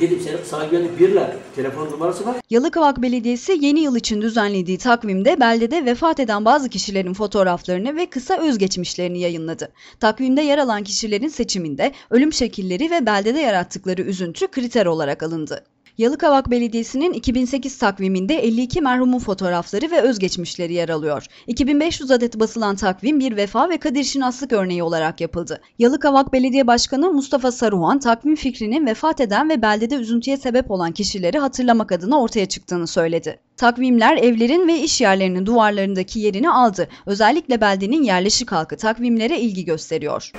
Dedim senin sana güvenlik birler. Telefon numarası var. Yalıkavak Belediyesi yeni yıl için düzenlediği takvimde beldede vefat eden bazı kişilerin fotoğraflarını ve kısa özgeçmişlerini yayınladı. Takvimde yer alan kişilerin seçiminde ölüm şekilleri ve beldede yarattıkları üzüntü kriter olarak alındı. Yalıkavak Belediyesi'nin 2008 takviminde 52 merhumun fotoğrafları ve özgeçmişleri yer alıyor. 2500 adet basılan takvim bir vefa ve Kadir Şinaslık örneği olarak yapıldı. Yalıkavak Belediye Başkanı Mustafa Saruhan takvim fikrinin vefat eden ve beldede üzüntüye sebep olan kişileri hatırlamak adına ortaya çıktığını söyledi. Takvimler evlerin ve iş yerlerinin duvarlarındaki yerini aldı. Özellikle beldenin yerleşik halkı takvimlere ilgi gösteriyor.